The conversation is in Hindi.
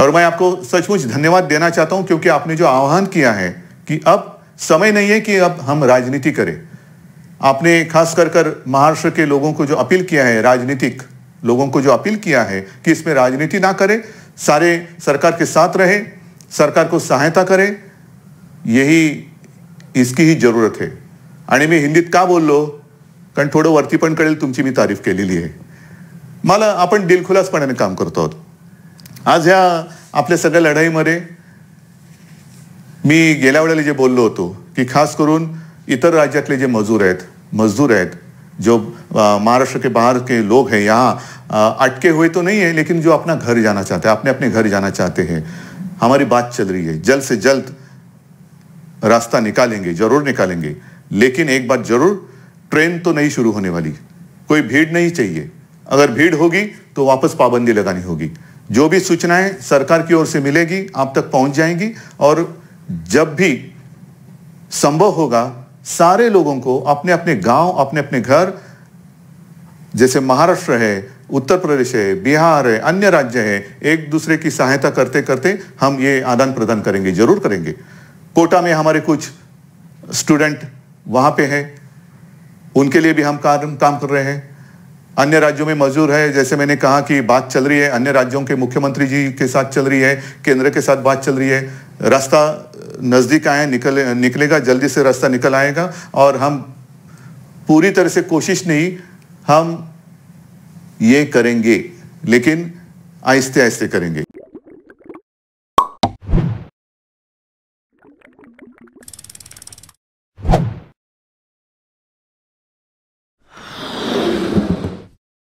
और मैं आपको सचमुच धन्यवाद देना चाहता हूं क्योंकि आपने जो आह्वान किया है कि अब समय नहीं है कि अब हम राजनीति करें आपने खास कर कर महाराष्ट्र के लोगों को जो अपील किया है राजनीतिक लोगों को जो अपील किया है कि इसमें राजनीति ना करें सारे सरकार के साथ रहे सरकार को सहायता करें यही इसकी ही जरूरत है आणि मी हिंदीत का बोललो कारण थोडं वरती पण कळेल तुमची मी तारीफ केलेली आहे मला आपण दिलखुलासपणाने काम करतो आहोत आज ह्या आपल्या सगळ्या लढाईमध्ये मी गेल्या वेळेला जे बोललो होतो की खास करून इतर राज्यातले जे मजूर आहेत मजदूर आहेत जो महाराष्ट्र के बाहर के लोग हैं यहाँ अटके हुए तो नहीं है लेकिन जो अपना घर जाना चाहते हैं अपने अपने घर जाना चाहते हैं हमारी बात चल रही है जल्द से जल्द रास्ता निकालेंगे जरूर निकालेंगे लेकिन एक बात जरूर ट्रेन तो नहीं शुरू होने वाली कोई भीड़ नहीं चाहिए अगर भीड़ होगी तो वापस पाबंदी लगानी होगी जो भी सूचनाएं सरकार की ओर से मिलेगी आप तक पहुंच जाएंगी और जब भी संभव होगा सारे लोगों को अपने अपने गांव अपने अपने घर जैसे महाराष्ट्र है उत्तर प्रदेश है बिहार है अन्य राज्य है एक दूसरे की सहायता करते करते हम ये आदान प्रदान करेंगे जरूर करेंगे कोटा में हमारे कुछ स्टूडेंट वहां पे हैं उनके लिए भी हम काम काम कर रहे हैं अन्य राज्यों में मजदूर है जैसे मैंने कहा कि बात चल रही है अन्य राज्यों के मुख्यमंत्री जी के साथ चल रही है केंद्र के साथ बात चल रही है रास्ता नज़दीक आए निकले निकलेगा जल्दी से रास्ता निकल आएगा और हम पूरी तरह से कोशिश नहीं हम ये करेंगे लेकिन आहिस्ते आहिस्ते करेंगे